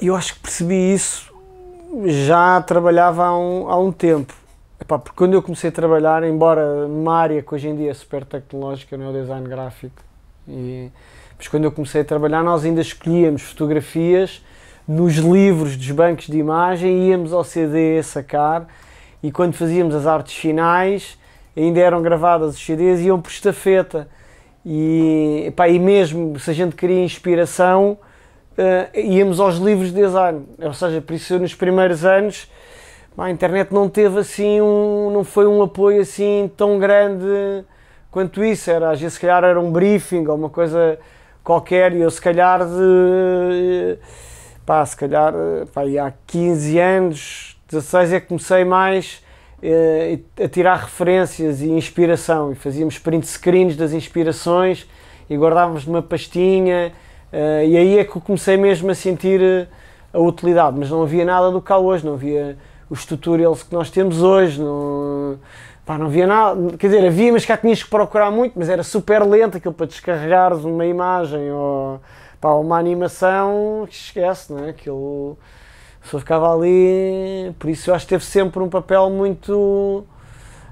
eu acho que percebi isso já trabalhava há um, há um tempo. Epá, porque quando eu comecei a trabalhar, embora numa área que hoje em dia é super tecnológica, não é o design gráfico, e, mas quando eu comecei a trabalhar, nós ainda escolhíamos fotografias nos livros dos bancos de imagem, íamos ao CD sacar e quando fazíamos as artes finais, ainda eram gravadas os CDs e iam por estafeta. E, epá, e mesmo se a gente queria inspiração, uh, íamos aos livros de design. Ou seja, por isso nos primeiros anos a internet não teve assim um. não foi um apoio assim tão grande quanto isso. Era, às vezes se calhar era um briefing ou uma coisa qualquer e eu se calhar de. pá, se calhar eh, pá, há 15 anos, 16 é que comecei mais eh, a tirar referências e inspiração e fazíamos print screens das inspirações e guardávamos numa pastinha Uh, e aí é que eu comecei mesmo a sentir eh, a utilidade, mas não havia nada do que há hoje, não havia os tutorials que nós temos hoje, não, pá, não havia nada, quer dizer, havia, mas cá tinhas que procurar muito, mas era super lento aquilo para descarregares uma imagem ou pá, uma animação, esquece, não é? Aquilo só ficava ali, por isso eu acho que teve sempre um papel muito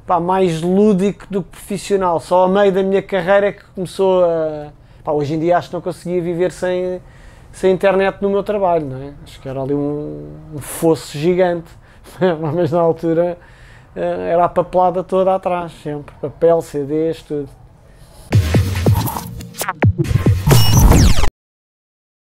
pá, mais lúdico do que profissional, só a meio da minha carreira é que começou a Pá, hoje em dia acho que não conseguia viver sem, sem internet no meu trabalho, não é? Acho que era ali um, um fosso gigante, mas na altura eh, era a papelada toda atrás, sempre, papel, CDs, tudo.